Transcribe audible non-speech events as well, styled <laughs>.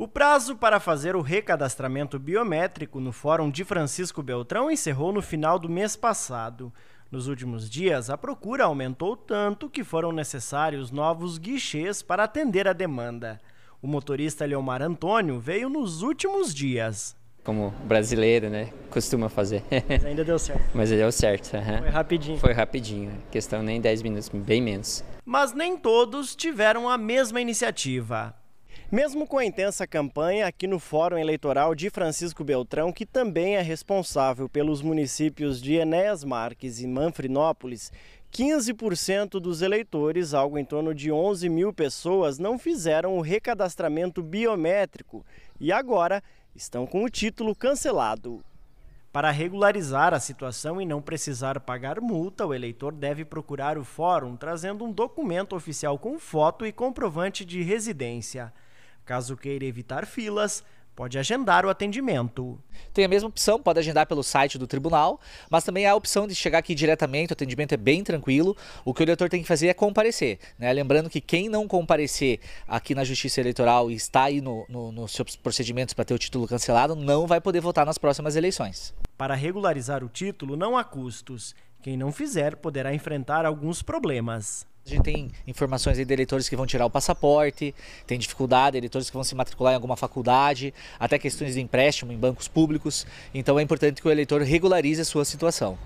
O prazo para fazer o recadastramento biométrico no Fórum de Francisco Beltrão encerrou no final do mês passado. Nos últimos dias, a procura aumentou tanto que foram necessários novos guichês para atender a demanda. O motorista Leomar Antônio veio nos últimos dias. Como brasileiro, né? Costuma fazer. Mas ainda deu certo. <laughs> Mas deu certo. Uhum. Foi rapidinho. Foi rapidinho. Questão nem 10 minutos, bem menos. Mas nem todos tiveram a mesma iniciativa. Mesmo com a intensa campanha aqui no Fórum Eleitoral de Francisco Beltrão, que também é responsável pelos municípios de Enéas Marques e Manfrinópolis, 15% dos eleitores, algo em torno de 11 mil pessoas, não fizeram o recadastramento biométrico e agora estão com o título cancelado. Para regularizar a situação e não precisar pagar multa, o eleitor deve procurar o fórum trazendo um documento oficial com foto e comprovante de residência. Caso queira evitar filas, pode agendar o atendimento. Tem a mesma opção, pode agendar pelo site do tribunal, mas também há a opção de chegar aqui diretamente, o atendimento é bem tranquilo. O que o eleitor tem que fazer é comparecer. Né? Lembrando que quem não comparecer aqui na Justiça Eleitoral e está aí nos no, no seus procedimentos para ter o título cancelado, não vai poder votar nas próximas eleições. Para regularizar o título, não há custos. Quem não fizer poderá enfrentar alguns problemas. A gente tem informações de eleitores que vão tirar o passaporte, tem dificuldade, eleitores que vão se matricular em alguma faculdade, até questões de empréstimo em bancos públicos. Então é importante que o eleitor regularize a sua situação.